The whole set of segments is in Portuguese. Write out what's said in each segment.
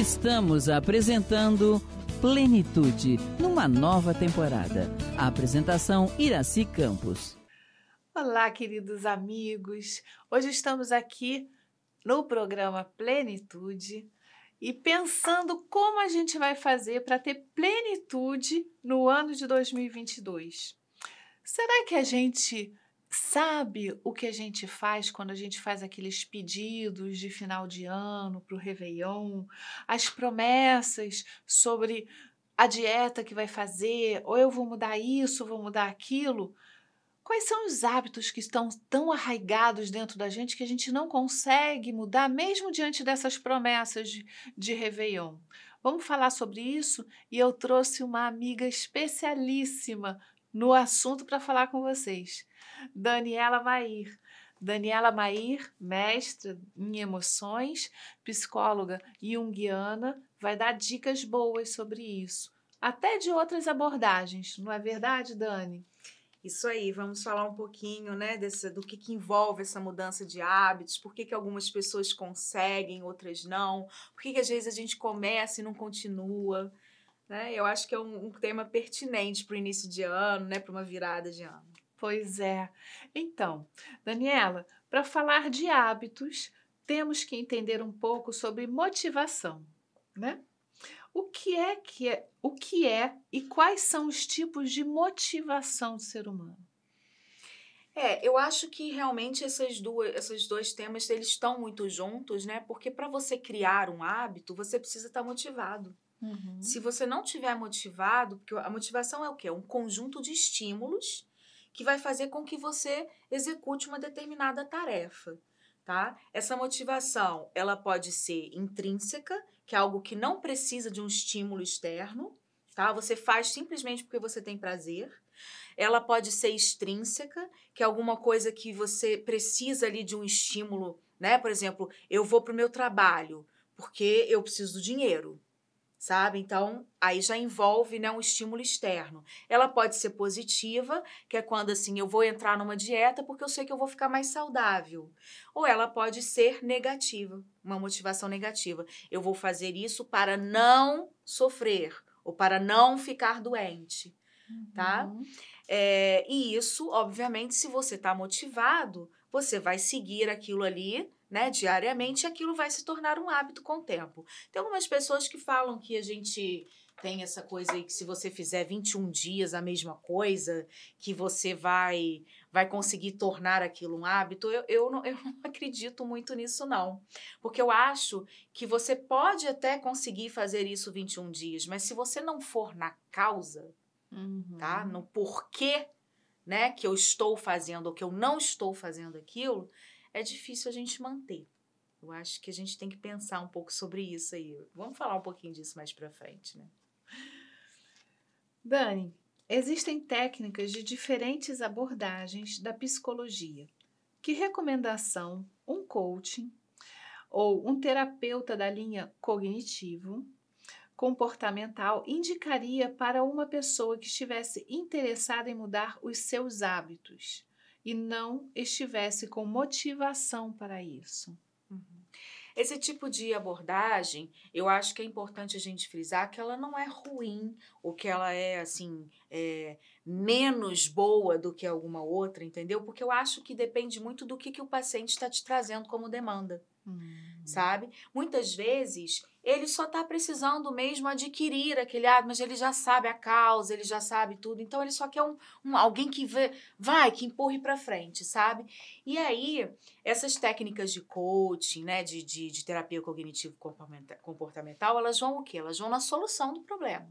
Estamos apresentando Plenitude, numa nova temporada. A apresentação Iraci Campos. Olá, queridos amigos. Hoje estamos aqui no programa Plenitude e pensando como a gente vai fazer para ter plenitude no ano de 2022. Será que a gente Sabe o que a gente faz quando a gente faz aqueles pedidos de final de ano para o Réveillon, as promessas sobre a dieta que vai fazer, ou eu vou mudar isso, vou mudar aquilo? Quais são os hábitos que estão tão arraigados dentro da gente que a gente não consegue mudar, mesmo diante dessas promessas de, de Réveillon? Vamos falar sobre isso e eu trouxe uma amiga especialíssima no assunto para falar com vocês. Daniela Mair. Daniela Mair, mestra em emoções, psicóloga junguiana, vai dar dicas boas sobre isso, até de outras abordagens, não é verdade, Dani? Isso aí, vamos falar um pouquinho, né, desse, do que, que envolve essa mudança de hábitos, por que, que algumas pessoas conseguem, outras não, por que, que às vezes a gente começa e não continua, né? Eu acho que é um, um tema pertinente para o início de ano, né, para uma virada de ano. Pois é. Então, Daniela, para falar de hábitos, temos que entender um pouco sobre motivação, né? O que é que é, o que é e quais são os tipos de motivação do ser humano? É, eu acho que realmente essas duas, esses dois temas eles estão muito juntos, né? Porque para você criar um hábito, você precisa estar tá motivado. Uhum. Se você não tiver motivado, porque a motivação é o quê? É um conjunto de estímulos que vai fazer com que você execute uma determinada tarefa, tá? Essa motivação, ela pode ser intrínseca, que é algo que não precisa de um estímulo externo, tá? Você faz simplesmente porque você tem prazer. Ela pode ser extrínseca, que é alguma coisa que você precisa ali de um estímulo, né? Por exemplo, eu vou para o meu trabalho porque eu preciso do dinheiro sabe? Então, aí já envolve né, um estímulo externo. Ela pode ser positiva, que é quando assim eu vou entrar numa dieta porque eu sei que eu vou ficar mais saudável. Ou ela pode ser negativa, uma motivação negativa. Eu vou fazer isso para não sofrer ou para não ficar doente, tá? uhum. tá? É, e isso, obviamente, se você está motivado, você vai seguir aquilo ali né, diariamente, aquilo vai se tornar um hábito com o tempo. Tem algumas pessoas que falam que a gente tem essa coisa aí que se você fizer 21 dias a mesma coisa, que você vai vai conseguir tornar aquilo um hábito. Eu, eu, não, eu não acredito muito nisso, não. Porque eu acho que você pode até conseguir fazer isso 21 dias, mas se você não for na causa, tá? uhum. tá? No porquê né, que eu estou fazendo ou que eu não estou fazendo aquilo, é difícil a gente manter. Eu acho que a gente tem que pensar um pouco sobre isso aí. Vamos falar um pouquinho disso mais para frente, né? Dani, existem técnicas de diferentes abordagens da psicologia. Que recomendação um coaching ou um terapeuta da linha cognitivo comportamental indicaria para uma pessoa que estivesse interessada em mudar os seus hábitos? e não estivesse com motivação para isso. Uhum. Esse tipo de abordagem, eu acho que é importante a gente frisar que ela não é ruim ou que ela é assim é, menos boa do que alguma outra, entendeu? Porque eu acho que depende muito do que, que o paciente está te trazendo como demanda. Uhum. Uhum. sabe? Muitas vezes ele só está precisando mesmo adquirir aquele hábito, mas ele já sabe a causa, ele já sabe tudo, então ele só quer um, um alguém que vê, vai, que empurre para frente, sabe? E aí, essas técnicas de coaching, né, de, de, de terapia cognitivo comportamental, elas vão o quê? Elas vão na solução do problema.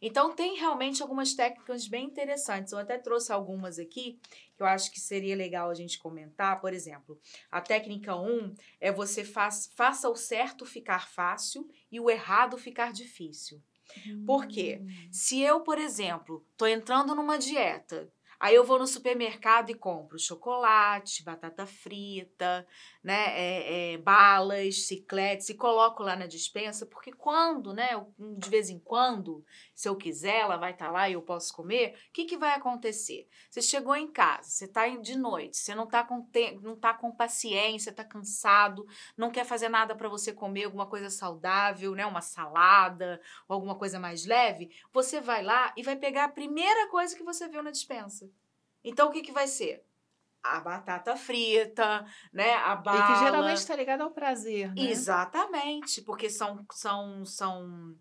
Então, tem realmente algumas técnicas bem interessantes. Eu até trouxe algumas aqui que eu acho que seria legal a gente comentar. Por exemplo, a técnica 1 um é você faz, faça o certo ficar fácil e o errado ficar difícil. Por quê? Hum. Se eu, por exemplo, estou entrando numa dieta Aí eu vou no supermercado e compro chocolate, batata frita, né, é, é, balas, cicletes, e coloco lá na dispensa, porque quando, né, hum, de vez em quando, se eu quiser, ela vai estar tá lá e eu posso comer, o que, que vai acontecer? Você chegou em casa, você está de noite, você não está com, te... não tá com paciência, está cansado, não quer fazer nada para você comer, alguma coisa saudável, né, uma salada, ou alguma coisa mais leve, você vai lá e vai pegar a primeira coisa que você viu na dispensa. Então, o que, que vai ser? a batata frita, né? A bala. E que geralmente está ligada ao prazer, né? Exatamente, porque são, são, são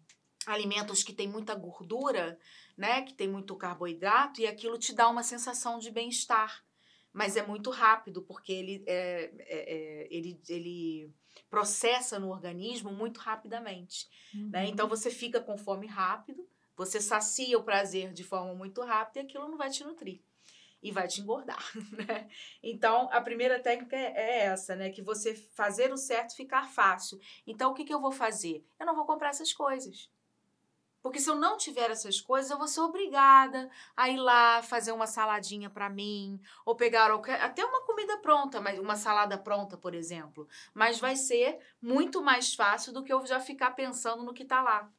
alimentos que têm muita gordura, né? Que tem muito carboidrato e aquilo te dá uma sensação de bem-estar. Mas é muito rápido, porque ele, é, é, é ele, ele processa no organismo muito rapidamente. Né? Uhum. Né? Então você fica com fome rápido, você sacia o prazer de forma muito rápida e aquilo não vai te nutrir e vai te engordar, né? Então, a primeira técnica é, é essa, né? Que você fazer o certo ficar fácil. Então, o que, que eu vou fazer? Eu não vou comprar essas coisas. Porque se eu não tiver essas coisas, eu vou ser obrigada a ir lá fazer uma saladinha para mim, ou pegar até uma comida pronta, mas uma salada pronta, por exemplo. Mas vai ser muito mais fácil do que eu já ficar pensando no que tá lá,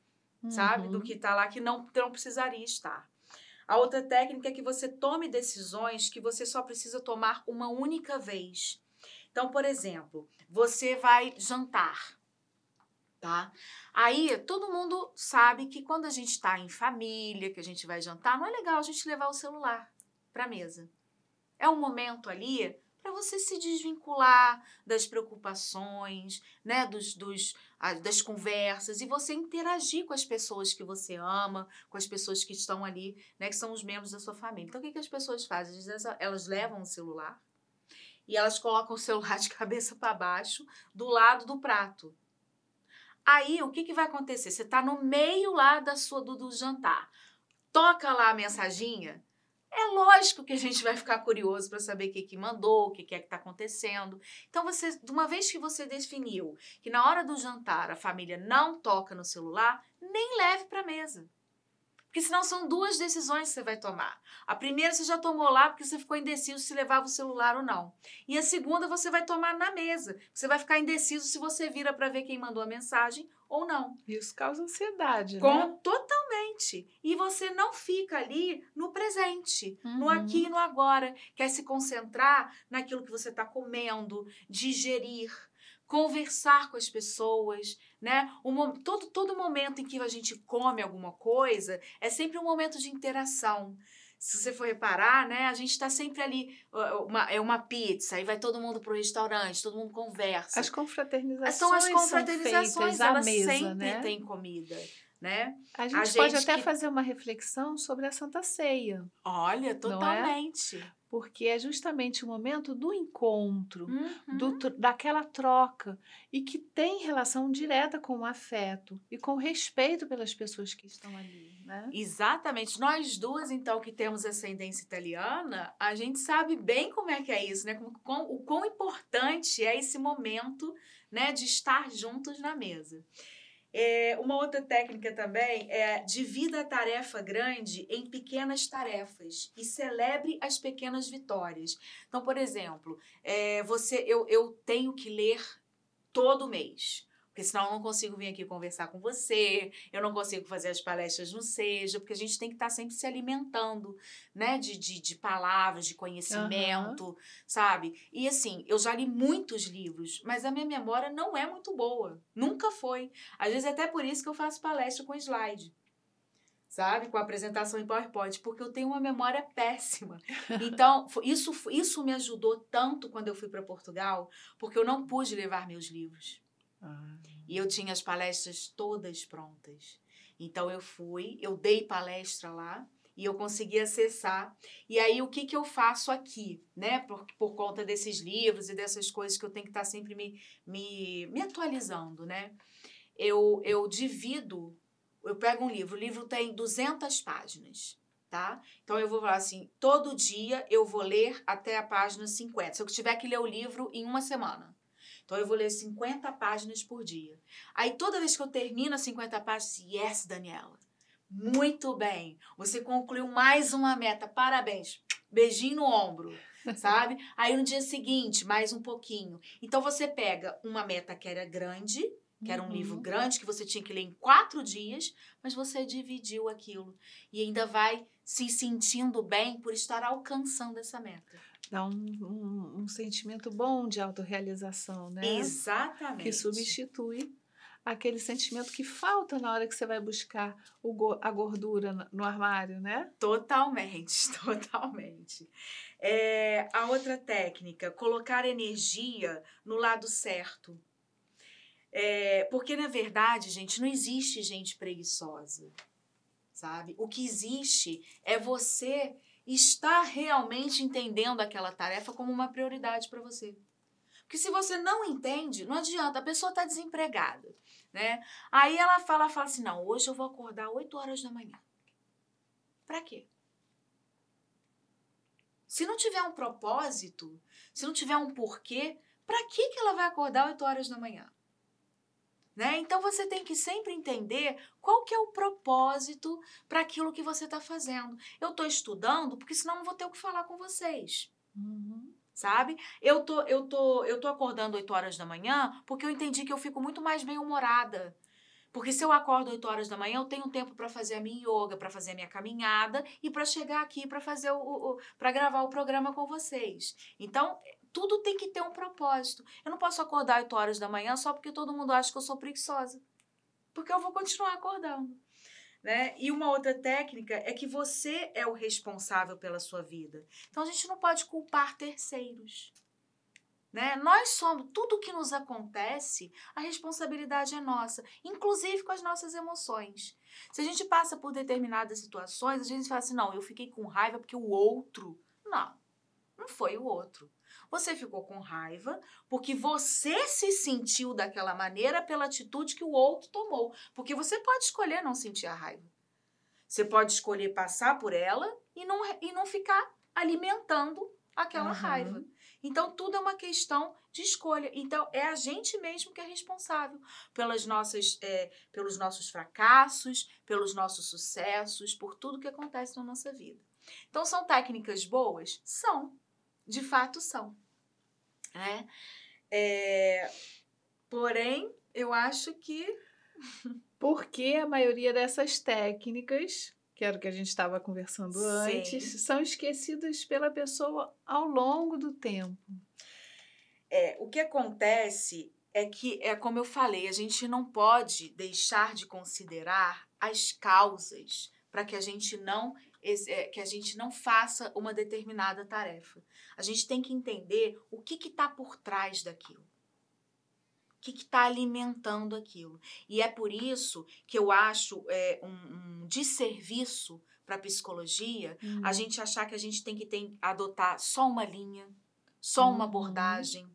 uhum. sabe? Do uhum. que tá lá que não, não precisaria estar. A outra técnica é que você tome decisões que você só precisa tomar uma única vez. Então, por exemplo, você vai jantar, tá? Aí todo mundo sabe que quando a gente está em família, que a gente vai jantar, não é legal a gente levar o celular para mesa. É um momento ali para você se desvincular das preocupações, né, dos, dos, ah, das conversas e você interagir com as pessoas que você ama, com as pessoas que estão ali, né, que são os membros da sua família. Então, o que, que as pessoas fazem? Elas elas levam o celular e elas colocam o celular de cabeça para baixo do lado do prato. Aí, o que, que vai acontecer? Você está no meio lá da sua do, do jantar. Toca lá a mensaginha é lógico que a gente vai ficar curioso para saber o que, que mandou, o que, que é que está acontecendo. Então, você, de uma vez que você definiu que na hora do jantar a família não toca no celular, nem leve para a mesa. Porque senão são duas decisões que você vai tomar. A primeira você já tomou lá porque você ficou indeciso se levava o celular ou não. E a segunda você vai tomar na mesa. Você vai ficar indeciso se você vira para ver quem mandou a mensagem ou não. Isso causa ansiedade, né? Com, né? Totalmente. E você não fica ali no presente, uhum. no aqui e no agora. Quer se concentrar naquilo que você está comendo, digerir, conversar com as pessoas, né? todo, todo momento em que a gente come alguma coisa é sempre um momento de interação. Se você for reparar, né, a gente está sempre ali, uma, é uma pizza, aí vai todo mundo para o restaurante, todo mundo conversa. As confraternizações são as confraternizações, são elas mesa, sempre né? têm comida. Né? A gente, a gente pode gente até que... fazer uma reflexão sobre a Santa Ceia. Olha, é? totalmente. É? porque é justamente o momento do encontro, uhum. do, daquela troca, e que tem relação direta com o afeto e com o respeito pelas pessoas que estão ali. Né? Exatamente. Nós duas, então, que temos ascendência italiana, a gente sabe bem como é que é isso, né? Como, com, o quão importante é esse momento né, de estar juntos na mesa. É, uma outra técnica também é divida a tarefa grande em pequenas tarefas e celebre as pequenas vitórias. Então, por exemplo, é, você eu, eu tenho que ler todo mês porque senão eu não consigo vir aqui conversar com você, eu não consigo fazer as palestras no Seja, porque a gente tem que estar tá sempre se alimentando, né, de, de, de palavras, de conhecimento, uhum. sabe? E assim, eu já li muitos livros, mas a minha memória não é muito boa, nunca foi. Às vezes é até por isso que eu faço palestra com slide sabe? Com a apresentação em PowerPoint, porque eu tenho uma memória péssima. Então, isso, isso me ajudou tanto quando eu fui para Portugal, porque eu não pude levar meus livros. Ah. E eu tinha as palestras todas prontas. Então eu fui, eu dei palestra lá e eu consegui acessar. E aí o que, que eu faço aqui, né? Por, por conta desses livros e dessas coisas que eu tenho que estar tá sempre me, me, me atualizando, né? Eu, eu divido, eu pego um livro, o livro tem 200 páginas tá? Então eu vou falar assim, todo dia eu vou ler até a página 50. Se eu tiver que ler o livro em uma semana, então eu vou ler 50 páginas por dia. Aí toda vez que eu termino as 50 páginas, yes, Daniela. Muito bem. Você concluiu mais uma meta. Parabéns. Beijinho no ombro, sabe? Aí no dia seguinte, mais um pouquinho. Então você pega uma meta que era grande, que era um uhum. livro grande que você tinha que ler em quatro dias, mas você dividiu aquilo e ainda vai se sentindo bem por estar alcançando essa meta dá um, um, um sentimento bom de autorrealização, né? Exatamente. Que substitui aquele sentimento que falta na hora que você vai buscar o, a gordura no armário, né? Totalmente, totalmente. É, a outra técnica, colocar energia no lado certo. É, porque, na verdade, gente, não existe gente preguiçosa, sabe? O que existe é você está realmente entendendo aquela tarefa como uma prioridade para você. Porque se você não entende, não adianta, a pessoa está desempregada, né? Aí ela fala, fala assim, não, hoje eu vou acordar 8 horas da manhã. Para quê? Se não tiver um propósito, se não tiver um porquê, para que, que ela vai acordar 8 horas da manhã? Né? Então você tem que sempre entender qual que é o propósito para aquilo que você está fazendo. Eu estou estudando porque senão não vou ter o que falar com vocês. Uhum. Sabe? Eu tô, eu, tô, eu tô acordando 8 horas da manhã porque eu entendi que eu fico muito mais bem-humorada. Porque se eu acordo 8 horas da manhã, eu tenho tempo para fazer a minha yoga, para fazer a minha caminhada e para chegar aqui para fazer o, o, o para gravar o programa com vocês. Então, tudo tem que ter um propósito. Eu não posso acordar 8 horas da manhã só porque todo mundo acha que eu sou preguiçosa. Porque eu vou continuar acordando. Né? E uma outra técnica é que você é o responsável pela sua vida. Então a gente não pode culpar terceiros. Né? Nós somos, tudo que nos acontece, a responsabilidade é nossa, inclusive com as nossas emoções. Se a gente passa por determinadas situações, a gente fala assim: não, eu fiquei com raiva porque o outro. Não, não foi o outro. Você ficou com raiva porque você se sentiu daquela maneira pela atitude que o outro tomou. Porque você pode escolher não sentir a raiva. Você pode escolher passar por ela e não, e não ficar alimentando aquela uhum. raiva. Então, tudo é uma questão de escolha. Então, é a gente mesmo que é responsável pelas nossas, é, pelos nossos fracassos, pelos nossos sucessos, por tudo que acontece na nossa vida. Então, são técnicas boas? São de fato são. Né? É, porém, eu acho que. Porque a maioria dessas técnicas, que era o que a gente estava conversando Sim. antes, são esquecidas pela pessoa ao longo do tempo. É, o que acontece é que, é como eu falei, a gente não pode deixar de considerar as causas para que a gente não esse, é, que a gente não faça uma determinada tarefa. A gente tem que entender o que está por trás daquilo. O que está alimentando aquilo. E é por isso que eu acho é, um, um desserviço para a psicologia uhum. a gente achar que a gente tem que ter, adotar só uma linha, só uhum. uma abordagem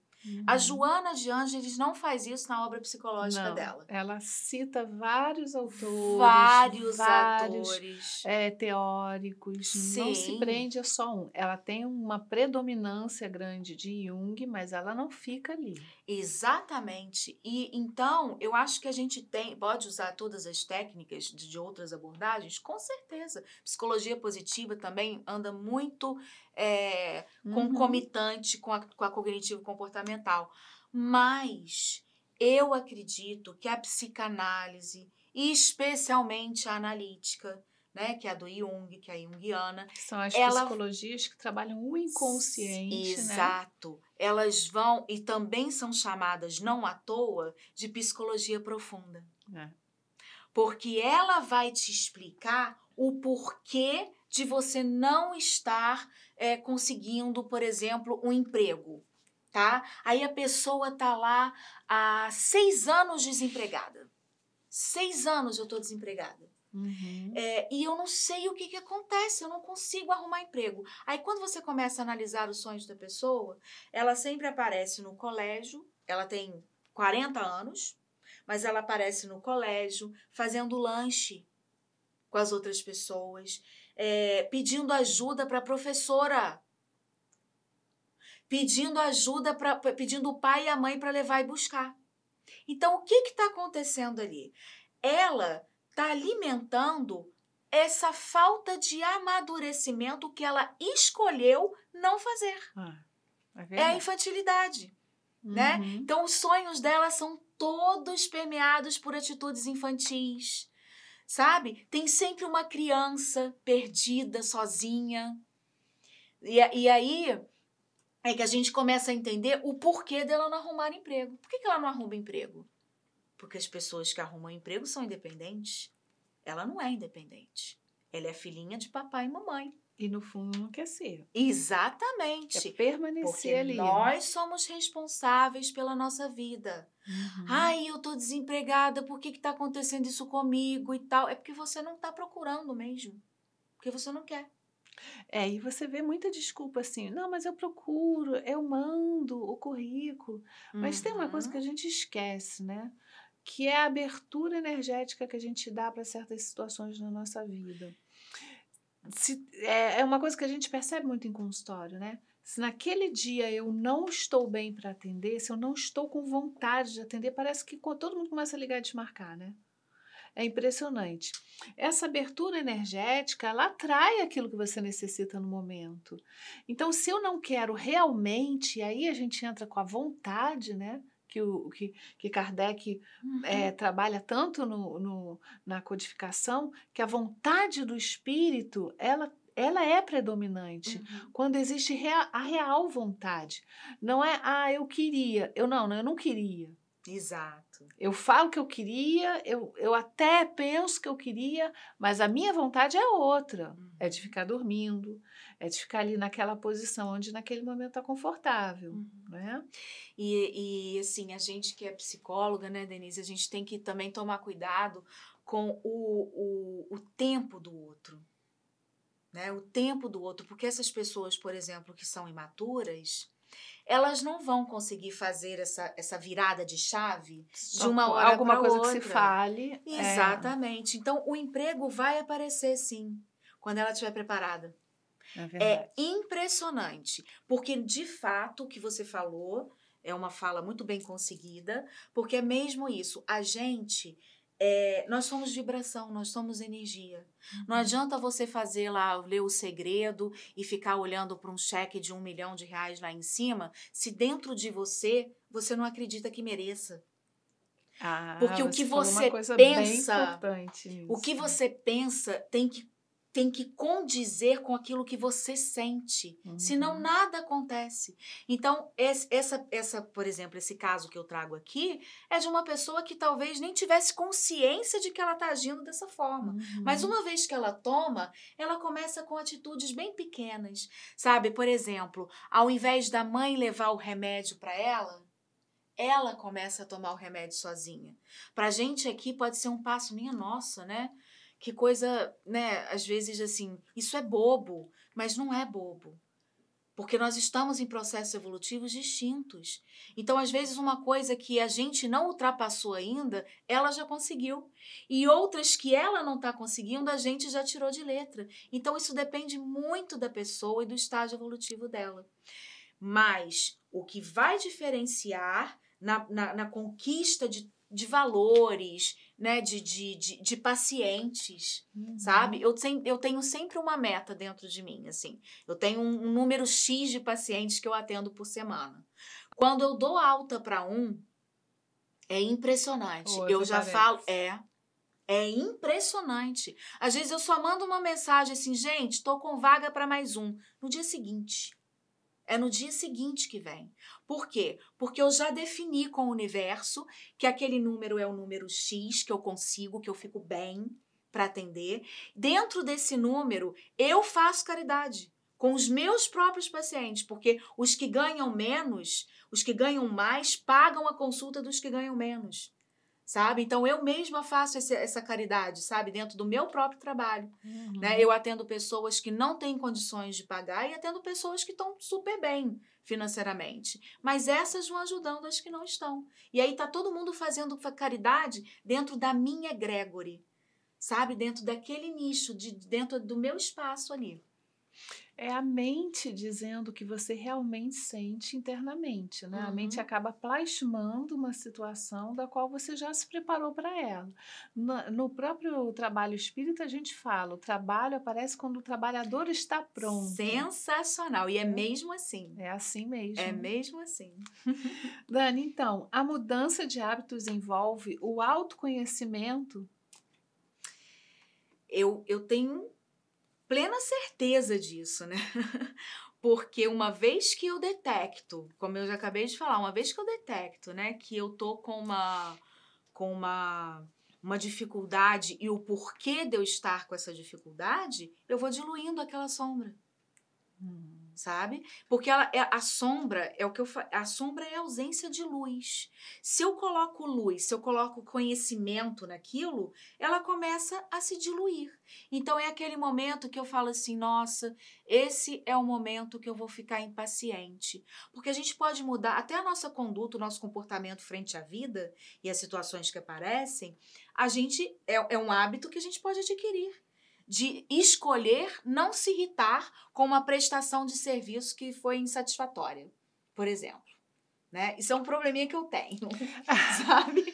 a uhum. Joana de Ângeles não faz isso na obra psicológica não, dela. Ela cita vários autores, vários, vários autores é, teóricos. Sim. Não se prende a só um. Ela tem uma predominância grande de Jung, mas ela não fica ali. Exatamente. E então eu acho que a gente tem, pode usar todas as técnicas de, de outras abordagens, com certeza. Psicologia positiva também anda muito é, uhum. concomitante com a, com a cognitivo-comportamental. Mas eu acredito que a psicanálise, especialmente a analítica, né, que é a do Jung, que é a Jungiana, São as ela... psicologias que trabalham o inconsciente, né? Exato. Né? Elas vão, e também são chamadas, não à toa, de psicologia profunda. É. Porque ela vai te explicar o porquê de você não estar é, conseguindo, por exemplo, um emprego, tá? Aí a pessoa tá lá há seis anos desempregada. Seis anos eu tô desempregada. Uhum. É, e eu não sei o que, que acontece, eu não consigo arrumar emprego. Aí, quando você começa a analisar os sonhos da pessoa, ela sempre aparece no colégio, ela tem 40 anos, mas ela aparece no colégio fazendo lanche com as outras pessoas é, pedindo ajuda para a professora, pedindo ajuda, para pedindo o pai e a mãe para levar e buscar. Então, o que está acontecendo ali? Ela está alimentando essa falta de amadurecimento que ela escolheu não fazer. Ah, é, é, a infantilidade, né? uhum. né? Então os sonhos dela são todos permeados por atitudes infantis sabe? Tem sempre uma criança perdida, sozinha. E, e aí é que a gente começa a entender o porquê dela não arrumar emprego. Por que, que ela não arruma emprego? Porque as pessoas que arrumam emprego são independentes. Ela não é independente. Ela é filhinha de papai e mamãe. E no fundo não quer ser. Exatamente. É permanecer Porque ali. Né? Nós somos responsáveis pela nossa vida. Uhum. Ai, eu tô desempregada, por que que tá acontecendo isso comigo e tal? É porque você não tá procurando mesmo. Porque você não quer. É, e você vê muita desculpa assim, não, mas eu procuro, eu mando o currículo. Mas uhum. tem uma coisa uhum. que a gente esquece, né? Que é a abertura energética que a gente dá para certas situações na nossa vida se, é, é uma coisa que a gente percebe muito em consultório, né? Se naquele dia eu não estou bem para atender, se eu não estou com vontade de atender, parece que todo mundo começa a ligar e desmarcar, né? É impressionante. Essa abertura energética, ela atrai aquilo que você necessita no momento. Então, se eu não quero realmente, aí a gente entra com a vontade, né? que, o, que, que Kardec é, uhum. é, trabalha tanto no, no, na codificação, que a vontade do espírito, ela ela é predominante uhum. quando existe a real vontade. Não é, ah, eu queria. Eu não, não, eu não queria. Exato. Eu falo que eu queria, eu, eu até penso que eu queria, mas a minha vontade é outra. Uhum. É de ficar dormindo, é de ficar ali naquela posição onde naquele momento está confortável, uhum. né? E, e assim, a gente que é psicóloga, né, Denise, a gente tem que também tomar cuidado com o, o, o tempo do outro, né, o tempo do outro, porque essas pessoas, por exemplo, que são imaturas, elas não vão conseguir fazer essa, essa virada de chave Só de uma hora alguma coisa outra. que se fale. É. Exatamente. É. Então o emprego vai aparecer sim, quando ela estiver preparada. É, é impressionante, porque de fato o que você falou é uma fala muito bem conseguida, porque é mesmo isso. A gente é, nós somos vibração, nós somos energia. Não uhum. adianta você fazer lá, ler o segredo e ficar olhando para um cheque de um milhão de reais lá em cima, se dentro de você você não acredita que mereça. Ah, Porque o que você pensa, o que você pensa tem que tem que condizer com aquilo que você sente, uhum. senão nada acontece. Então, esse, essa, essa, por exemplo, esse caso que eu trago aqui é de uma pessoa que talvez nem tivesse consciência de que ela está agindo dessa forma, uhum. mas uma vez que ela toma, ela começa com atitudes bem pequenas, sabe? Por exemplo, ao invés da mãe levar o remédio para ela, ela começa a tomar o remédio sozinha. Para gente aqui pode ser um passo minha nossa, né? que coisa, né, às vezes assim, isso é bobo, mas não é bobo. Porque nós estamos em processos evolutivos distintos. Então, às vezes, uma coisa que a gente não ultrapassou ainda, ela já conseguiu. E outras que ela não está conseguindo, a gente já tirou de letra. Então, isso depende muito da pessoa e do estágio evolutivo dela. Mas o que vai diferenciar na, na, na conquista de, de valores, né, de, de, de, de pacientes, uhum. sabe? Eu, sem, eu tenho sempre uma meta dentro de mim, assim. Eu tenho um, um número X de pacientes que eu atendo por semana. Quando eu dou alta para um, é impressionante. Hoje eu já parece. Tá falo, é, é impressionante. Às vezes eu só mando uma mensagem assim, gente, tô com vaga para mais um, no dia seguinte é no dia seguinte que vem. Por quê? Porque eu já defini com o universo que aquele número é o número X, que eu consigo, que eu fico bem para atender. Dentro desse número, eu faço caridade com os meus próprios pacientes, porque os que ganham menos, os que ganham mais, pagam a consulta dos que ganham menos sabe? Então eu mesma faço esse, essa caridade, sabe? Dentro do meu próprio trabalho, né? uhum. né? Eu atendo pessoas que não têm condições de pagar e atendo pessoas que estão super bem financeiramente, mas essas vão ajudando as que não estão. E aí tá todo mundo fazendo caridade dentro da minha Gregory, sabe? Dentro daquele nicho, de dentro do meu espaço ali é a mente dizendo o que você realmente sente internamente, né? Uhum. A mente uhum. acaba plasmando uma situação da qual você já se preparou para ela. No, no, próprio trabalho espírita, a gente fala, o trabalho aparece quando o trabalhador está pronto. Sensacional! E é, é mesmo assim. É assim mesmo. É mesmo assim. Dani, então, a mudança de hábitos envolve o autoconhecimento? Eu, eu tenho plena certeza disso, né? Porque uma vez que eu detecto, como eu já acabei de falar, uma vez que eu detecto, né, que eu tô com uma com uma uma dificuldade e o porquê de eu estar com essa dificuldade, eu vou diluindo aquela sombra. Hum sabe? Porque ela é, a sombra é o que eu a sombra é a ausência de luz. Se eu coloco luz, se eu coloco conhecimento naquilo, ela começa a se diluir. Então é aquele momento que eu falo assim, nossa, esse é o momento que eu vou ficar impaciente, porque a gente pode mudar até a nossa conduta, o nosso comportamento frente à vida e às situações que aparecem. A gente é, é um hábito que a gente pode adquirir de escolher não se irritar com uma prestação de serviço que foi insatisfatória, por exemplo. Né? Isso é um probleminha que eu tenho, sabe?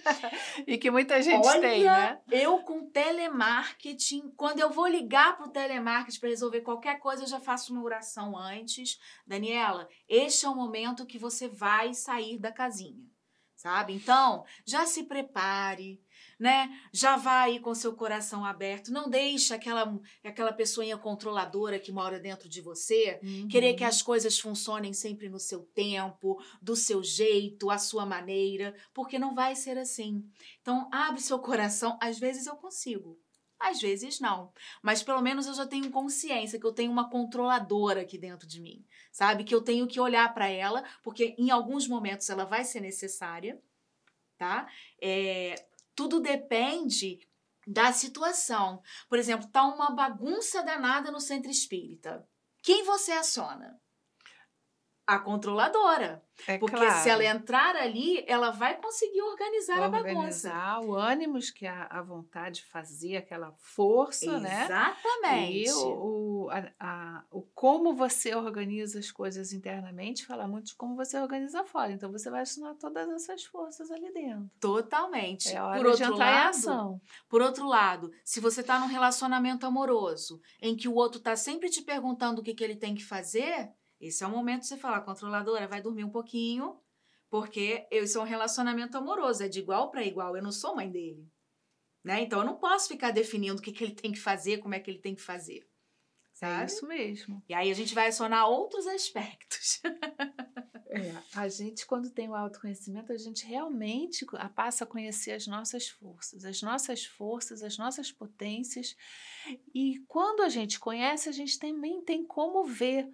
e que muita gente Olha, tem, né? Eu com telemarketing, quando eu vou ligar para o telemarketing para resolver qualquer coisa, eu já faço uma oração antes. Daniela, este é o momento que você vai sair da casinha, sabe? Então, já se prepare, né? Já vá aí com seu coração aberto. Não deixe aquela, aquela pessoinha controladora que mora dentro de você uhum. querer que uhum. as coisas funcionem sempre no seu tempo, do seu jeito, à sua maneira, porque não vai ser assim. Então, abre seu coração. Às vezes eu consigo. Às vezes não, mas pelo menos eu já tenho consciência que eu tenho uma controladora aqui dentro de mim, sabe? Que eu tenho que olhar para ela, porque em alguns momentos ela vai ser necessária, tá? É, tudo depende da situação. Por exemplo, tá uma bagunça danada no centro espírita. Quem você aciona? a controladora. É porque claro. se ela entrar ali, ela vai conseguir organizar, organizar a bagunça. Organizar o ânimos que a, a vontade fazia, aquela força, né? Exatamente. né? Exatamente. E o, o, a, a, o como você organiza as coisas internamente fala muito de como você organiza fora. Então você vai acionar todas essas forças ali dentro. Totalmente. É hora por de outro de lado, ação. Por outro lado, se você está num relacionamento amoroso em que o outro está sempre te perguntando o que, que ele tem que fazer esse é o momento de você falar, controladora, vai dormir um pouquinho, porque isso é um relacionamento amoroso, é de igual para igual, eu não sou mãe dele. Né? Então eu não posso ficar definindo o que, que ele tem que fazer, como é que ele tem que fazer. É Sabe? É isso mesmo. E aí a gente vai acionar outros aspectos. é, a gente, quando tem o autoconhecimento, a gente realmente passa a conhecer as nossas forças, as nossas forças, as nossas potências. E quando a gente conhece, a gente também tem como ver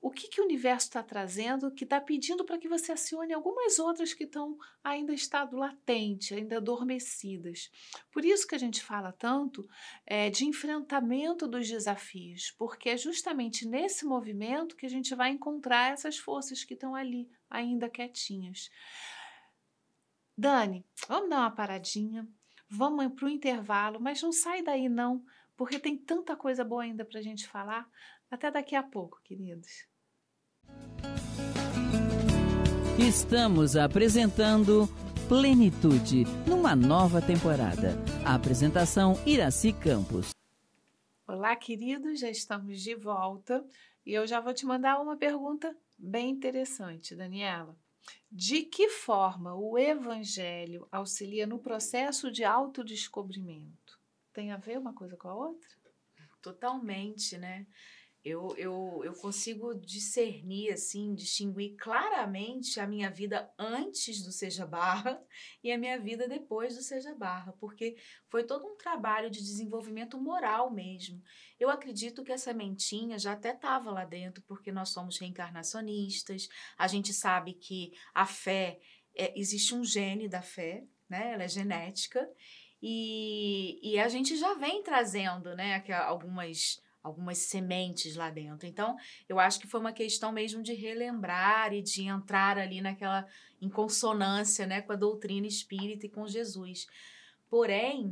o que, que o universo está trazendo que está pedindo para que você acione algumas outras que estão ainda em estado latente, ainda adormecidas. Por isso que a gente fala tanto é, de enfrentamento dos desafios, porque é justamente nesse movimento que a gente vai encontrar essas forças que estão ali, ainda quietinhas. Dani, vamos dar uma paradinha, vamos para o intervalo, mas não sai daí não, porque tem tanta coisa boa ainda para a gente falar. Até daqui a pouco, queridos. Estamos apresentando Plenitude numa nova temporada. A apresentação Iraci Campos. Olá, queridos, já estamos de volta e eu já vou te mandar uma pergunta bem interessante, Daniela. De que forma o evangelho auxilia no processo de autodescobrimento? Tem a ver uma coisa com a outra? Totalmente, né? eu, eu, eu consigo discernir, assim, distinguir claramente a minha vida antes do Seja Barra e a minha vida depois do Seja Barra, porque foi todo um trabalho de desenvolvimento moral mesmo. Eu acredito que essa mentinha já até estava lá dentro, porque nós somos reencarnacionistas, a gente sabe que a fé, é, existe um gene da fé, né? ela é genética, e, e a gente já vem trazendo né, algumas algumas sementes lá dentro. Então, eu acho que foi uma questão mesmo de relembrar e de entrar ali naquela em consonância, né, com a doutrina espírita e com Jesus. Porém,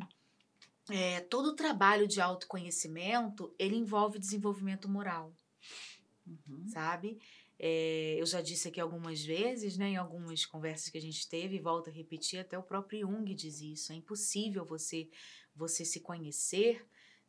é, todo o trabalho de autoconhecimento ele envolve desenvolvimento moral, uhum. sabe? É, eu já disse aqui algumas vezes, né, em algumas conversas que a gente teve, e volto a repetir, até o próprio Jung diz isso: é impossível você você se conhecer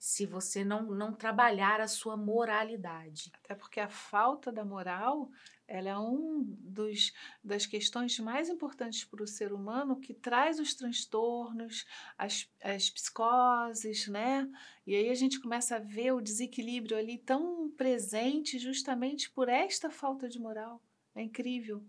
se você não, não trabalhar a sua moralidade. Até porque a falta da moral ela é um dos das questões mais importantes para o ser humano que traz os transtornos, as, as psicoses, né? E aí a gente começa a ver o desequilíbrio ali tão presente justamente por esta falta de moral. É incrível.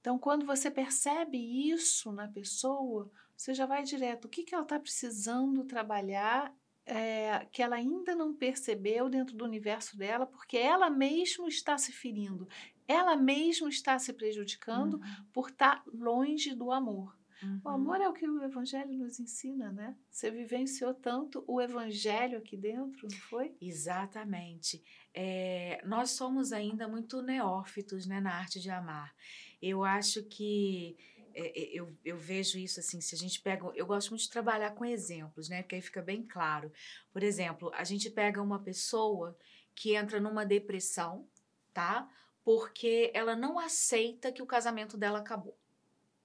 Então, quando você percebe isso na pessoa, você já vai direto. O que, que ela está precisando trabalhar é, que ela ainda não percebeu dentro do universo dela, porque ela mesma está se ferindo, ela mesma está se prejudicando uhum. por estar tá longe do amor. Uhum. O amor uhum. é o que o Evangelho nos ensina, né? Você vivenciou tanto o Evangelho aqui dentro, não foi? Exatamente. É, nós somos ainda muito neófitos né, na arte de amar. Eu acho que é, é, eu, eu vejo isso assim, se a gente pega. Eu gosto muito de trabalhar com exemplos, né? Porque aí fica bem claro. Por exemplo, a gente pega uma pessoa que entra numa depressão, tá? Porque ela não aceita que o casamento dela acabou.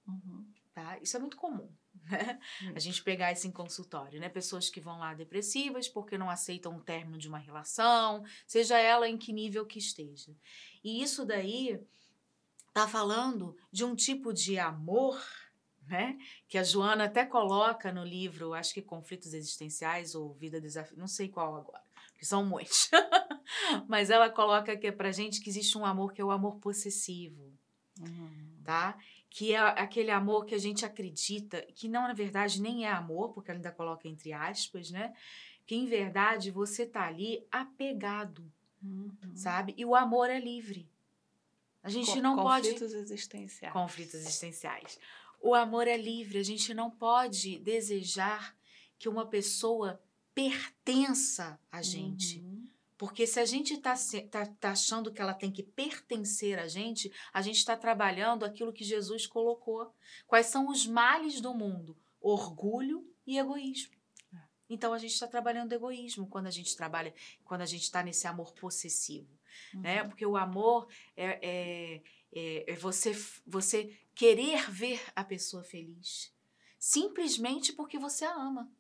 Uhum. Tá? Isso é muito comum. Né? A hum. gente pegar isso em consultório, né? Pessoas que vão lá depressivas porque não aceitam o término de uma relação, seja ela em que nível que esteja. E isso daí está falando de um tipo de amor, né? Que a Joana até coloca no livro, acho que Conflitos Existenciais ou Vida Desafio, não sei qual agora, que são muitos. Mas ela coloca que é pra gente que existe um amor que é o amor possessivo, uhum. tá? Que é aquele amor que a gente acredita, que não, na verdade, nem é amor, porque ela ainda coloca entre aspas, né? Que em verdade você tá ali apegado, uhum. sabe? E o amor é livre. A gente não conflitos pode. Conflitos existenciais. Conflitos existenciais. O amor é livre. A gente não pode desejar que uma pessoa pertença a gente. Uhum. Porque se a gente está tá, tá achando que ela tem que pertencer a gente, a gente está trabalhando aquilo que Jesus colocou. Quais são os males do mundo? Orgulho e egoísmo. É. Então a gente está trabalhando egoísmo quando a gente trabalha, quando a gente está nesse amor possessivo. Né, uhum. né? Porque o amor é, é, é, é você, você querer ver a pessoa feliz, simplesmente porque você a ama.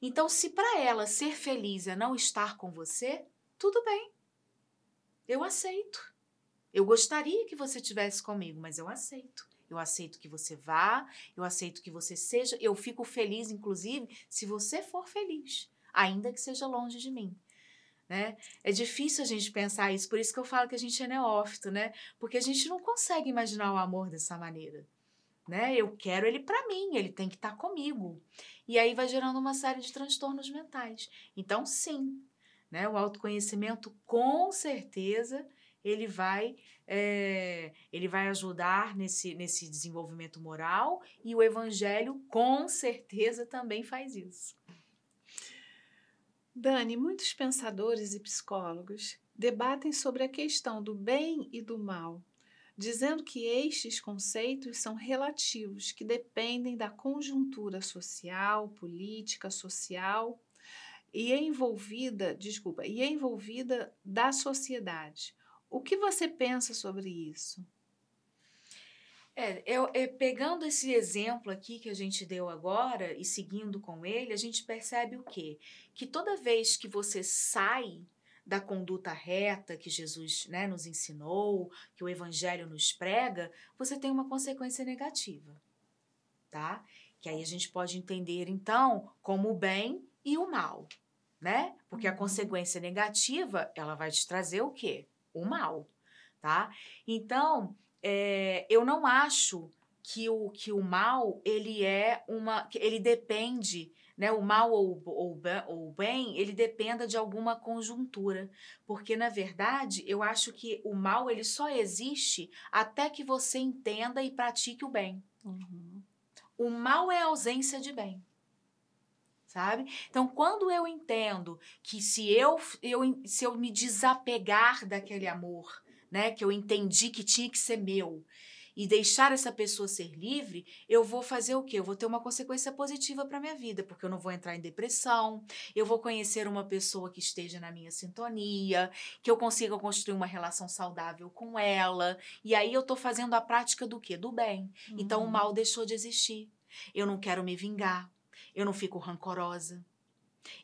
Então, se para ela ser feliz é não estar com você, tudo bem. Eu aceito. Eu gostaria que você tivesse comigo, mas eu aceito. Eu aceito que você vá, eu aceito que você seja, eu fico feliz inclusive se você for feliz, ainda que seja longe de mim. Né? É difícil a gente pensar isso, por isso que eu falo que a gente é neófito, né? Porque a gente não consegue imaginar o amor dessa maneira, né? Eu quero ele para mim, ele tem que estar tá comigo. E aí vai gerando uma série de transtornos mentais. Então, sim, né? O autoconhecimento, com certeza, ele vai é, ele vai ajudar nesse, nesse desenvolvimento moral e o evangelho com certeza também faz isso. Dani, muitos pensadores e psicólogos debatem sobre a questão do bem e do mal, dizendo que estes conceitos são relativos, que dependem da conjuntura social, política, social e envolvida, desculpa, e envolvida da sociedade. O que você pensa sobre isso? É, eu, é, pegando esse exemplo aqui que a gente deu agora e seguindo com ele, a gente percebe o quê? Que toda vez que você sai da conduta reta que Jesus né, nos ensinou, que o Evangelho nos prega, você tem uma consequência negativa, tá? Que aí a gente pode entender, então, como o bem e o mal, né? Porque a uhum. consequência negativa, ela vai te trazer o quê? O mal, tá? Então, é, eu não acho que o, que o mal, ele é uma... Ele depende, né? O mal ou, ou, ou o bem, ele dependa de alguma conjuntura. Porque, na verdade, eu acho que o mal, ele só existe até que você entenda e pratique o bem. Uhum. O mal é a ausência de bem. Sabe? Então, quando eu entendo que se eu, eu, se eu me desapegar daquele amor, né, que eu entendi que tinha que ser meu, e deixar essa pessoa ser livre, eu vou fazer o quê? Eu vou ter uma consequência positiva para minha vida, porque eu não vou entrar em depressão, eu vou conhecer uma pessoa que esteja na minha sintonia, que eu consiga construir uma relação saudável com ela. E aí eu estou fazendo a prática do quê? Do bem. Uhum. Então o hum. mal deixou de existir. Eu não quero me vingar, eu não fico rancorosa.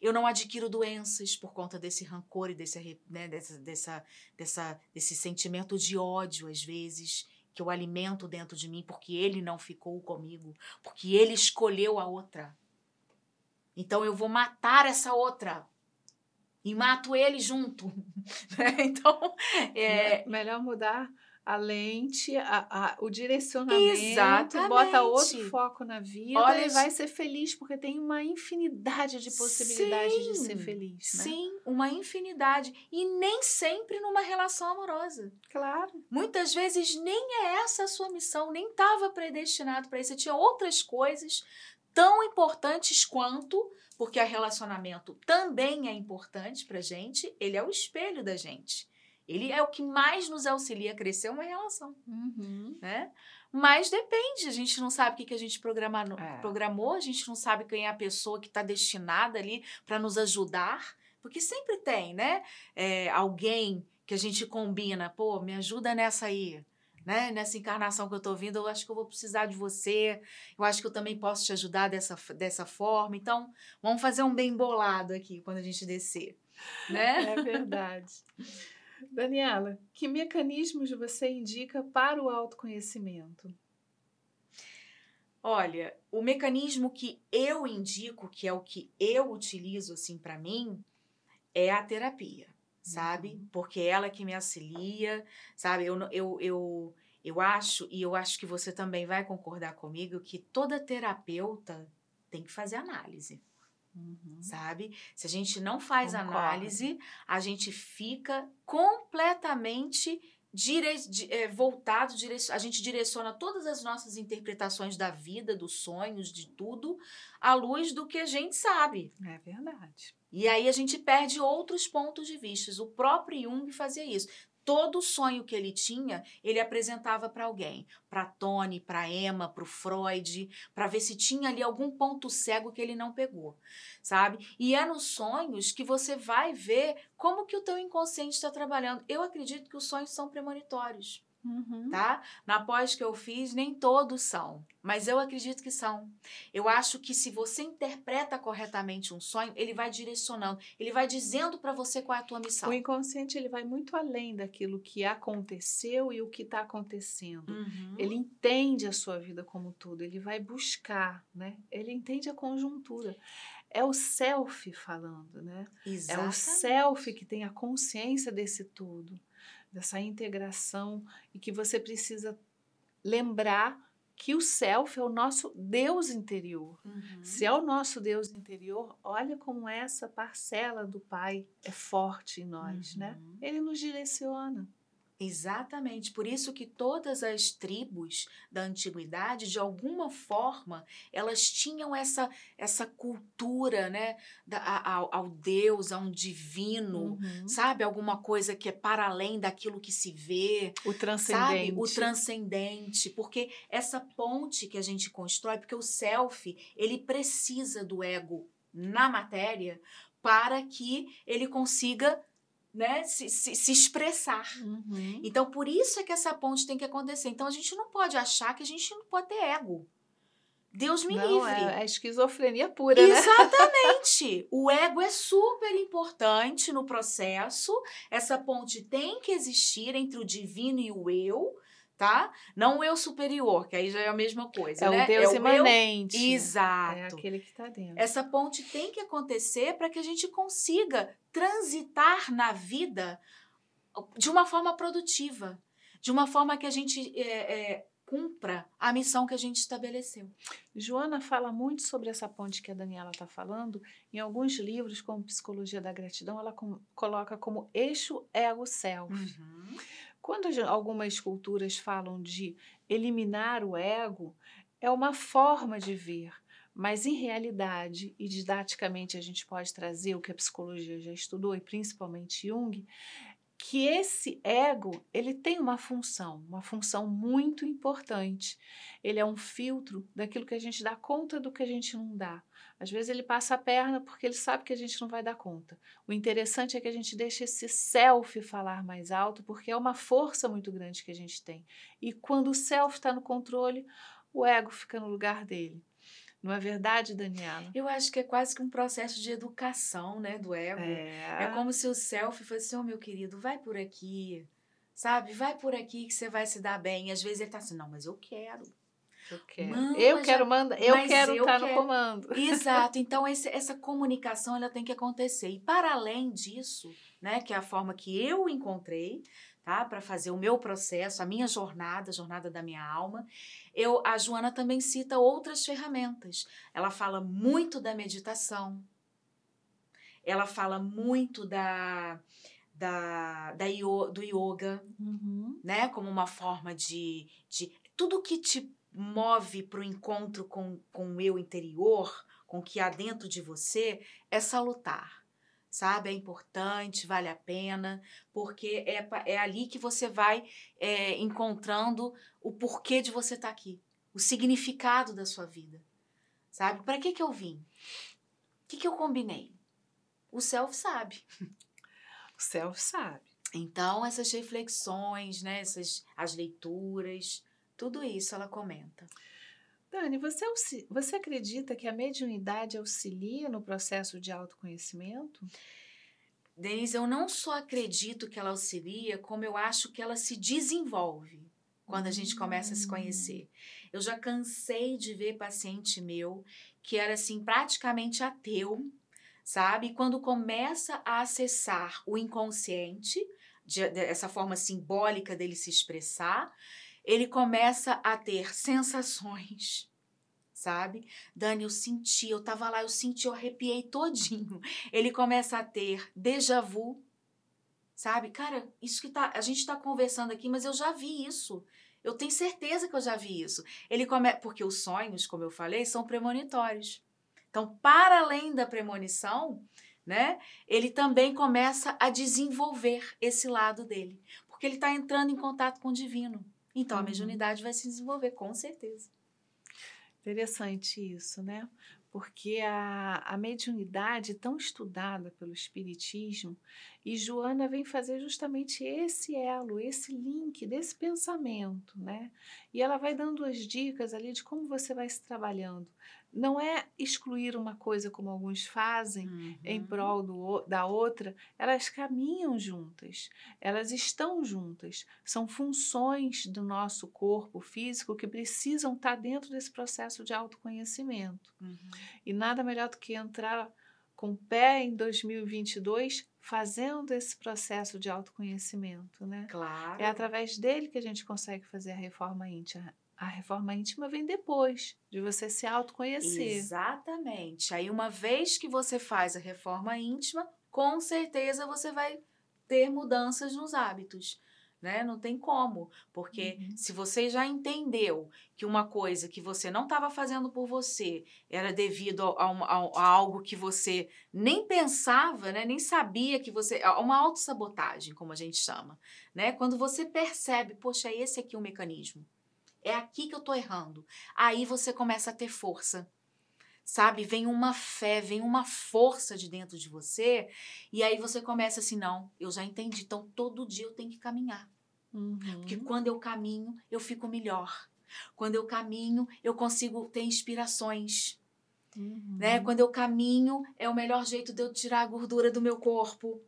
Eu não adquiro doenças por conta desse rancor e desse, né, dessa, dessa, dessa, desse sentimento de ódio, às vezes, que eu alimento dentro de mim porque ele não ficou comigo, porque ele escolheu a outra. Então eu vou matar essa outra e mato ele junto. Né? então. É... Melhor mudar a lente, a, a, o direcionamento, Exatamente. bota outro foco na vida Olha, e vai ser feliz, porque tem uma infinidade de possibilidades sim, de ser feliz. Né? Sim, uma infinidade. E nem sempre numa relação amorosa. Claro. Muitas vezes nem é essa a sua missão, nem estava predestinado para isso. Você tinha outras coisas tão importantes quanto, porque o relacionamento também é importante para gente, ele é o espelho da gente. Ele é o que mais nos auxilia a crescer uma relação, uhum. né? Mas depende, a gente não sabe o que, a gente é. programou, a gente não sabe quem é a pessoa que está destinada ali para nos ajudar, porque sempre tem, né? É, alguém que a gente combina, pô, me ajuda nessa aí, né? Nessa encarnação que eu estou vindo, eu acho que eu vou precisar de você, eu acho que eu também posso te ajudar dessa, dessa forma. Então, vamos fazer um bem bolado aqui quando a gente descer, né? É verdade. Daniela, que mecanismos você indica para o autoconhecimento? Olha, o mecanismo que eu indico, que é o que eu utilizo assim para mim, é a terapia, sabe? Uhum. Porque é ela que me auxilia, sabe? Eu, eu, eu, eu acho, e eu acho que você também vai concordar comigo, que toda terapeuta tem que fazer análise. Uhum. Sabe? Se a gente não faz Concordo. análise, a gente fica completamente dire, é, eh, voltado, dire, a gente direciona todas as nossas interpretações da vida, dos sonhos, de tudo, à luz do que a gente sabe. É verdade. E aí a gente perde outros pontos de vista. O próprio Jung fazia isso todo sonho que ele tinha, ele apresentava para alguém, para Tony, para Emma, para o Freud, para ver se tinha ali algum ponto cego que ele não pegou, sabe? E é nos sonhos que você vai ver como que o teu inconsciente está trabalhando. Eu acredito que os sonhos são premonitórios. Uhum. Tá? Na pós que eu fiz, nem todos são, mas eu acredito que são. Eu acho que se você interpreta corretamente um sonho, ele vai direcionando, ele vai dizendo para você qual é a tua missão. O inconsciente ele vai muito além daquilo que aconteceu e o que está acontecendo. Uhum. Ele entende a sua vida como tudo. ele vai buscar, né? Ele entende a conjuntura é o self falando, né? Exatamente. É o self que tem a consciência desse tudo dessa integração e que você precisa lembrar que o self é o nosso Deus interior. Uhum. Se é o nosso Deus interior, olha como essa parcela do Pai é forte em nós, né? uhum. né? Ele nos direciona. Exatamente, por isso que todas as tribos da antiguidade, de alguma forma, elas tinham essa essa cultura, né, da, ao, ao, Deus, a um divino, uhum. sabe, alguma coisa que é para além daquilo que se vê, o transcendente, sabe? o transcendente, porque essa ponte que a gente constrói, porque o self ele precisa do ego na matéria para que ele consiga né, se, se, se expressar. Uhum. Então, por isso é que essa ponte tem que acontecer. Então, a gente não pode achar que a gente não pode ter ego. Deus me não, livre. É, é esquizofrenia pura, né? Exatamente. Né? o ego é super importante no processo. Essa ponte tem que existir entre o divino e o eu. Tá? Não o eu superior, que aí já é a mesma coisa. É né? o Deus é imanente. O Exato. É aquele que está dentro. Essa ponte tem que acontecer para que a gente consiga transitar na vida de uma forma produtiva, de uma forma que a gente é, é, cumpra a missão que a gente estabeleceu. Joana fala muito sobre essa ponte que a Daniela está falando. Em alguns livros, como Psicologia da Gratidão, ela com, coloca como eixo ego-self. Uhum. Quando algumas culturas falam de eliminar o ego, é uma forma de ver. Mas em realidade, e didaticamente a gente pode trazer o que a psicologia já estudou, e principalmente Jung, que esse ego ele tem uma função, uma função muito importante. Ele é um filtro daquilo que a gente dá conta do que a gente não dá. Às vezes ele passa a perna porque ele sabe que a gente não vai dar conta. O interessante é que a gente deixa esse self falar mais alto porque é uma força muito grande que a gente tem. E quando o self está no controle, o ego fica no lugar dele. Não é verdade, Daniela? Eu acho que é quase que um processo de educação, né, do ego. É, é como se o selfie fosse assim, oh, meu querido, vai por aqui, sabe? Vai por aqui que você vai se dar bem. E às vezes ele tá assim, não, mas eu quero. Eu quero. Manda, eu quero mandar, eu quero estar tá no comando. Exato. Então esse, essa comunicação ela tem que acontecer. E para além disso, né, que é a forma que eu encontrei, tá? Para fazer o meu processo, a minha jornada, a jornada da minha alma. Eu, a Joana também cita outras ferramentas. Ela fala muito da meditação. Ela fala muito da da, da do yoga, uhum. né? Como uma forma de, de tudo que te move para o encontro com, com o eu interior, com o que há dentro de você, é salutar sabe? É importante, vale a pena, porque é, é ali que você vai é, encontrando o porquê de você estar tá aqui, o significado da sua vida, sabe? Para que, que eu vim? O que, que eu combinei? O self sabe. O self sabe. Então, essas reflexões, né, essas, as leituras, tudo isso ela comenta. Dani, você, você acredita que a mediunidade auxilia no processo de autoconhecimento? Denise, eu não só acredito que ela auxilia, como eu acho que ela se desenvolve quando a gente começa a se hum. conhecer. Eu já cansei de ver paciente meu que era assim praticamente ateu, sabe? E quando começa a acessar o inconsciente, de, dessa forma simbólica dele se expressar, ele começa a ter sensações, sabe? Dani, eu senti, eu tava lá, eu senti, eu arrepiei todinho. Ele começa a ter déjà vu, sabe? Cara, isso que tá, a gente tá conversando aqui, mas eu já vi isso. Eu tenho certeza que eu já vi isso. Ele começa porque os sonhos, como eu falei, são premonitórios. Então, para além da premonição, né? Ele também começa a desenvolver esse lado dele, porque ele está entrando em contato com o divino. Então, a uhum. mediunidade vai se desenvolver, com certeza. Interessante isso, né? Porque a, a mediunidade, tão estudada pelo Espiritismo, e Joana vem fazer justamente esse elo, esse link desse pensamento, né? E ela vai dando as dicas ali de como você vai se trabalhando não é excluir uma coisa como alguns fazem uhum. em prol do, da outra, elas caminham juntas, elas estão juntas. São funções do nosso corpo físico que precisam estar tá dentro desse processo de autoconhecimento. Uhum. E nada melhor do que entrar com pé em 2022 fazendo esse processo de autoconhecimento, né? Claro. É através dele que a gente consegue fazer a reforma íntima, a reforma íntima vem depois de você se autoconhecer. Exatamente. Aí, uma vez que você faz a reforma íntima, com certeza você vai ter mudanças nos hábitos. Né? Não tem como, porque uhum. se você já entendeu que uma coisa que você não estava fazendo por você era devido a, a, algo que você nem pensava, né? nem sabia que você. é uma autossabotagem, como a gente chama. Né? Quando você percebe, poxa, esse aqui é o mecanismo é aqui que eu tô errando. Aí você começa a ter força. Sabe? Vem uma fé, vem uma força de dentro de você. E aí você começa assim: não, eu já entendi. Então todo dia eu tenho que caminhar. Uhum. Porque quando eu caminho, eu fico melhor. Quando eu caminho, eu consigo ter inspirações. Né? Uhum. Né? Quando eu caminho, é o melhor jeito de eu tirar a gordura do meu corpo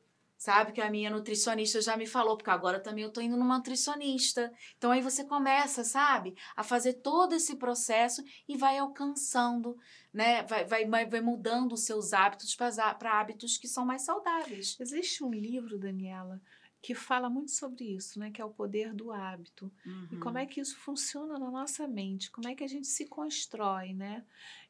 sabe? Que a minha nutricionista já me falou, porque agora também eu tô indo numa nutricionista. Então aí você começa, sabe, a fazer todo esse processo e vai alcançando, né? Vai, vai, vai mudando os seus hábitos para hábitos que são mais saudáveis. Existe um livro, Daniela, que fala muito sobre isso, né? Que é o poder do hábito. Uhum. E como é uhum. que isso funciona na nossa mente, como é que a gente se constrói, né?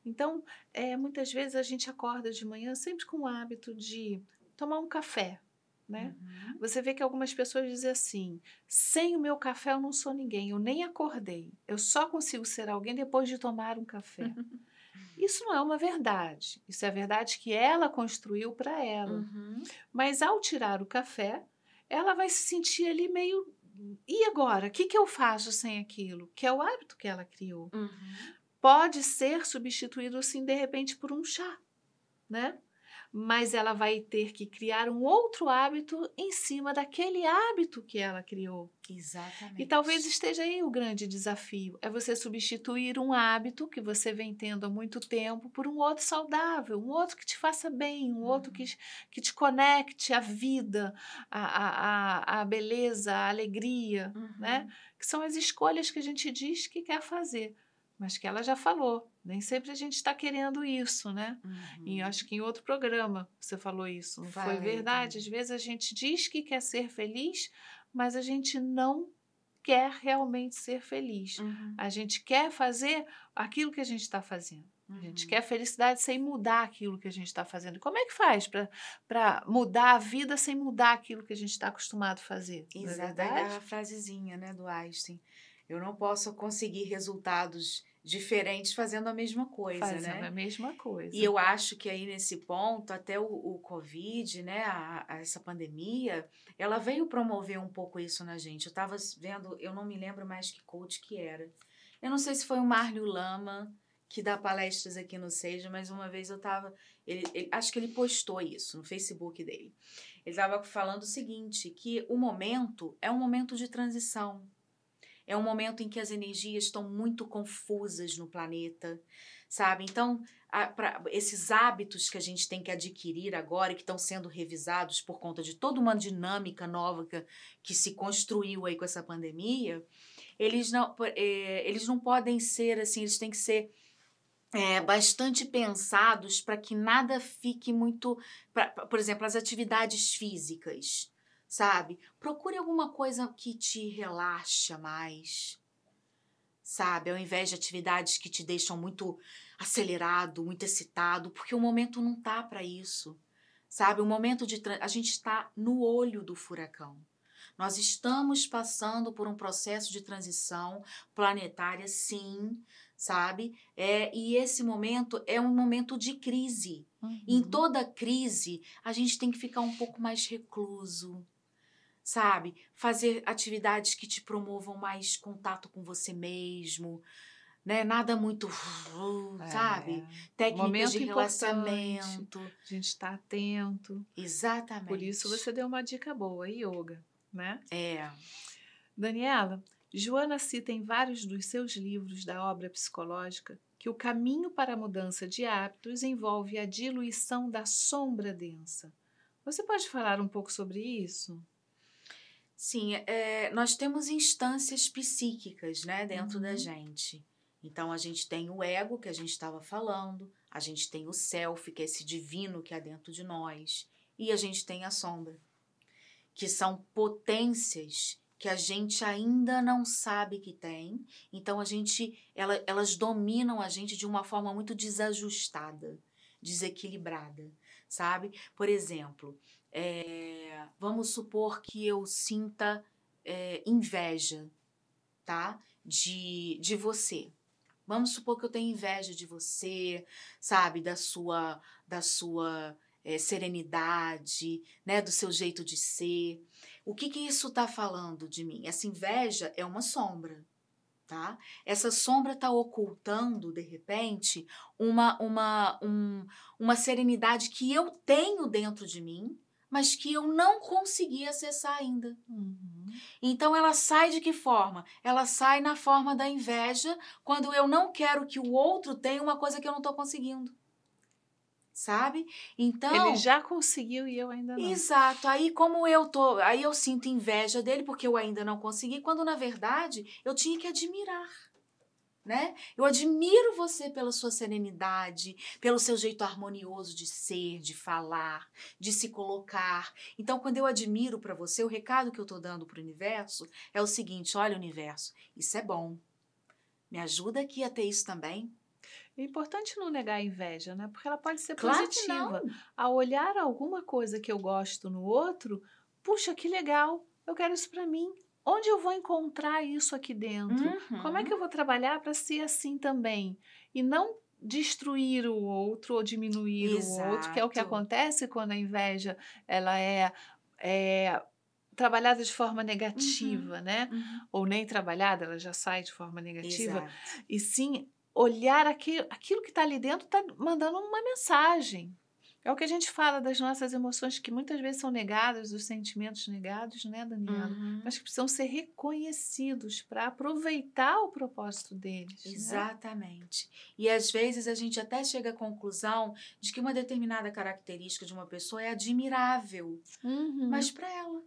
Então, é, muitas vezes a gente acorda de manhã sempre com o hábito de tomar um café, né? Uhum. Você vê que algumas pessoas dizem assim: sem o meu café eu não sou ninguém, eu nem acordei, eu só consigo ser alguém depois de tomar um café. Isso não é uma verdade, isso é a verdade que ela construiu para ela. Uhum. Mas ao tirar o café, ela vai se sentir ali meio. E agora? O que, que eu faço sem aquilo? Que é o hábito que ela criou. Uhum. Pode ser substituído, assim, de repente, por um chá, né? mas ela vai ter que criar um outro hábito em cima daquele hábito que ela criou. Exatamente. E talvez esteja aí o grande desafio: é você substituir um hábito que você vem tendo há muito tempo por um outro saudável, um outro que te faça bem, um uhum. outro que, uhum. que te conecte à vida, à, à, à beleza, à alegria, né? uhum. né? Que são as escolhas que a gente diz que quer fazer, mas que ela já falou nem sempre a gente está querendo isso, né? Uhum. E acho que em outro programa você falou isso, não Falei, foi verdade? Também. Às vezes a gente diz que quer ser feliz, mas a gente não quer realmente ser feliz. Uhum. A gente quer fazer aquilo que a gente está fazendo. Uhum. A gente uhum. quer felicidade sem mudar aquilo que a gente está fazendo. Como é que faz para mudar a vida sem mudar aquilo que a gente está acostumado a fazer? É Exato, é a frasezinha né, do Einstein. Eu não posso conseguir resultados diferentes fazendo a mesma coisa, fazendo né? a mesma coisa. E eu acho que aí nesse ponto, até o, o Covid, né, a, a essa pandemia, ela veio promover um pouco isso na gente. Eu estava vendo, eu não me lembro mais que coach que era. Eu não sei se foi o Márlio Lama, que dá palestras aqui no Seja, mas uma vez eu estava, ele, ele, acho que ele postou isso no Facebook dele. Ele estava falando o seguinte, que o momento é um momento de transição é um momento em que as energias estão muito confusas no planeta, sabe? Então, a, pra, esses hábitos que a gente tem que adquirir agora e que estão sendo revisados por conta de toda uma dinâmica nova que, que se construiu aí com essa pandemia, eles não, é, eles não podem ser assim, eles têm que ser é, bastante pensados para que nada fique muito. Pra, por exemplo, as atividades físicas sabe? Procure alguma coisa que te relaxa mais, sabe? Ao invés de atividades que te deixam muito acelerado, muito excitado, porque o momento não tá para isso, sabe? O momento de a gente está no olho do furacão. Nós estamos passando por um processo de transição planetária, sim, sabe? É, e esse momento é um momento de crise. Uhum. Em toda crise, a gente tem que ficar um pouco mais recluso, sabe? Fazer atividades que te promovam mais contato com você mesmo, né? Nada muito, é, sabe? Técnicas Momento de relaxamento, A gente está atento. Exatamente. Por isso você deu uma dica boa, yoga, né? É. Daniela, Joana cita em vários dos seus livros da obra psicológica que o caminho para a mudança de hábitos envolve a diluição da sombra densa. Você pode falar um pouco sobre isso? Sim, é, nós temos instâncias psíquicas né, dentro uhum. da gente. Então a gente tem o ego que a gente estava falando, a gente tem o self, que é esse divino que há dentro de nós, e a gente tem a sombra, que são potências que a gente ainda não sabe que tem. Então a gente, ela, elas dominam a gente de uma forma muito desajustada, desequilibrada, sabe? Por exemplo, é, vamos supor que eu sinta é, inveja, tá? De, de você. Vamos supor que eu tenha inveja de você, sabe, da sua da sua é, serenidade, né, do seu jeito de ser. O que que isso está falando de mim? Essa inveja é uma sombra, tá? Essa sombra está ocultando, de repente, uma uma um, uma serenidade que eu tenho dentro de mim mas que eu não consegui acessar ainda. Uhum. Então ela sai de que forma? Ela sai na forma da inveja, quando eu não quero que o outro tenha uma coisa que eu não estou conseguindo. Sabe? Então. Ele já conseguiu e eu ainda não. Exato. Aí, como eu tô. Aí eu sinto inveja dele porque eu ainda não consegui, quando na verdade eu tinha que admirar né? Eu admiro você pela sua serenidade, pelo seu jeito harmonioso de ser, de falar, de se colocar. Então, quando eu admiro para você, o recado que eu estou dando para o universo é o seguinte: olha, universo, isso é bom. Me ajuda aqui a ter isso também. É importante não negar a inveja, né? Porque ela pode ser claro positiva. Ao olhar alguma coisa que eu gosto no outro, puxa, que legal, eu quero isso para mim onde eu vou encontrar isso aqui dentro? Uhum. Como é que eu uhum. vou trabalhar para ser assim também? E não destruir o outro ou diminuir Exato. o outro, que é o que acontece quando a inveja ela é, é trabalhada de forma uhum, negativa, uhum. né? Uhum. Ou nem trabalhada, ela já sai de forma negativa. Exato. E sim olhar aquilo, aquilo que está ali dentro está mandando uma mensagem. É o que a gente fala das nossas emoções que muitas vezes são negadas, os sentimentos negados, né, Daniela? Uhum. Mas que precisam ser reconhecidos para aproveitar o propósito deles. Né? Exatamente. Né? E às vezes a gente até chega à conclusão de que uma determinada característica de uma pessoa é admirável, uhum. mas para ela,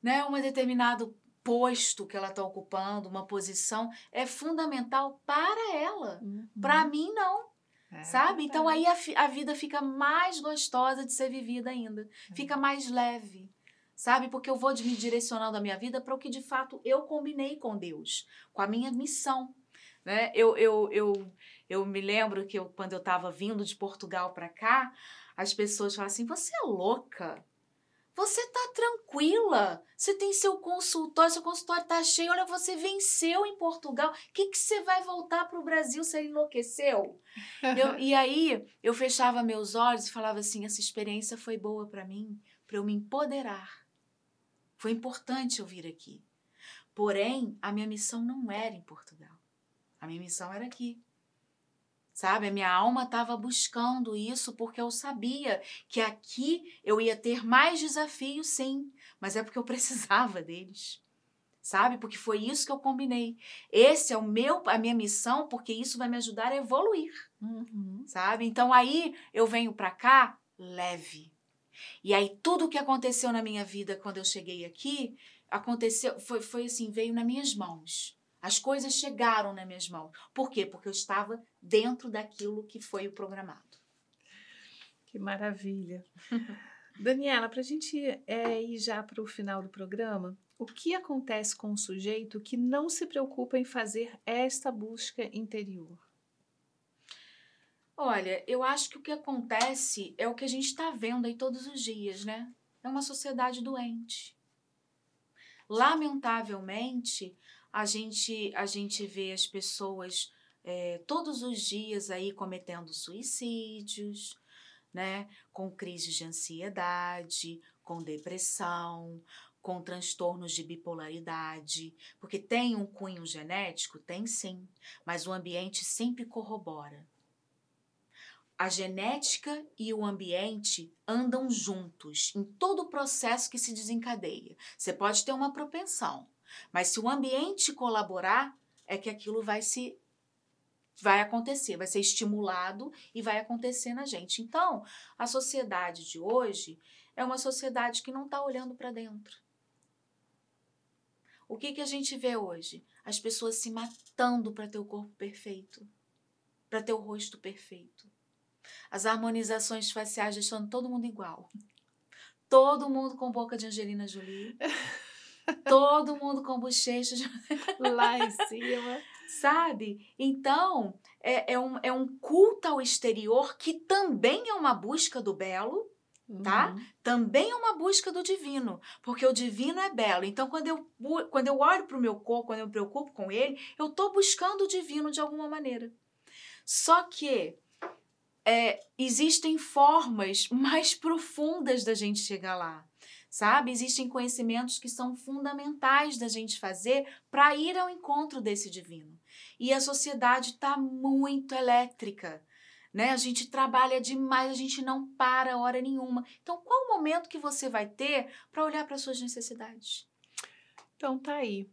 né, um determinado posto que ela está ocupando, uma posição é fundamental para ela. Uhum. Para mim não. É sabe? então aí a, a, vida fica mais gostosa de ser vivida ainda. É fica mais leve. Sabe? Porque eu vou me direcionando a minha vida para o que de fato eu combinei com Deus, com a minha missão. Né? Eu, eu, eu, eu me lembro que eu, quando eu estava vindo de Portugal para cá, as pessoas falavam assim: você é louca? Você tá tranquila. Você tem seu consultório, seu consultório tá cheio. Olha, você venceu em Portugal. O que, que você vai voltar para o Brasil? Você enlouqueceu? eu, e aí eu fechava meus olhos e falava assim: essa experiência foi boa para mim, para eu me empoderar. Foi importante eu vir aqui. Porém, a minha missão não era em Portugal. A minha missão era aqui sabe? A minha alma estava buscando isso porque eu sabia que aqui eu ia ter mais desafios, sim, mas é porque eu precisava deles. Sabe? Porque foi isso que eu combinei. Esse é o meu, a minha missão, porque isso vai me ajudar a evoluir. Uhum. Sabe? Então aí eu venho para cá leve. E aí tudo o que aconteceu na minha vida quando eu cheguei aqui, aconteceu, foi, foi assim, veio nas minhas mãos. As coisas chegaram nas minhas mãos. Por quê? Porque eu estava dentro daquilo que foi o programado. Que maravilha. Daniela, para a gente é, ir já para o final do programa, o que acontece com o sujeito que não se preocupa em fazer esta busca interior? Olha, eu acho que o que acontece é o que a gente está vendo aí todos os dias, né? É uma sociedade doente. Lamentavelmente, a gente, a gente vê as pessoas é, todos os dias aí cometendo suicídios, né? com crises de ansiedade, com depressão, com transtornos de bipolaridade, porque tem um cunho genético? Tem sim, mas o ambiente sempre corrobora. A genética e o ambiente andam juntos em todo o processo que se desencadeia. Você pode ter uma propensão, mas se o ambiente colaborar, é que aquilo vai se vai acontecer, vai ser estimulado e vai acontecer na gente. Então, a sociedade de hoje é uma sociedade que não está olhando para dentro. O que, que a gente vê hoje? As pessoas se matando para ter o corpo perfeito, para ter o rosto perfeito. As harmonizações faciais deixando todo mundo igual. Todo mundo com boca de Angelina Jolie. Todo mundo com bochecha lá em cima. Sabe? Então, é, é, um, é um culto ao exterior que também é uma busca do belo, tá? Uhum. Também é uma busca do divino, porque o divino é belo. Então, quando eu, quando eu olho para o meu corpo, quando eu me preocupo com ele, eu estou buscando o divino de alguma maneira. Só que é, existem formas mais profundas da gente chegar lá sabe? Existem conhecimentos que são fundamentais da gente fazer para ir ao encontro desse divino. E a sociedade está muito elétrica. Né? A gente trabalha demais, a gente não para hora nenhuma. Então, qual o momento que você vai ter para olhar para suas necessidades? Então, tá aí.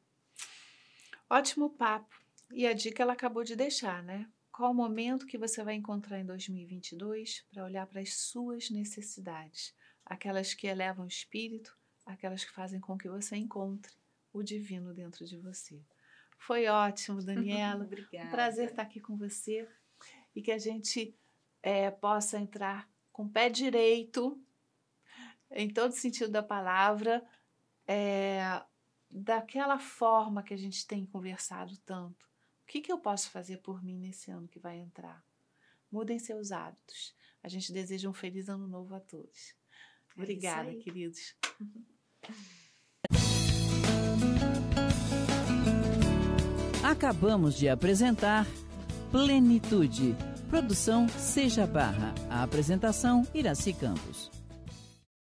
Ótimo papo. E a dica ela acabou de deixar, né? Qual o momento que você vai encontrar em 2022 para olhar para as suas necessidades? aquelas que elevam o espírito, aquelas que fazem com que você encontre o divino dentro de você. Foi ótimo, Daniela. Obrigada. Um prazer estar aqui com você e que a gente é, possa entrar com o pé direito, em todo sentido da palavra, é, daquela forma que a gente tem conversado tanto. O que, que eu posso fazer por mim nesse ano que vai entrar? Mudem seus hábitos. A gente deseja um feliz ano novo a todos. É Obrigada, é queridos. Acabamos de apresentar Plenitude. Produção Seja Barra. A apresentação Iraci Campos.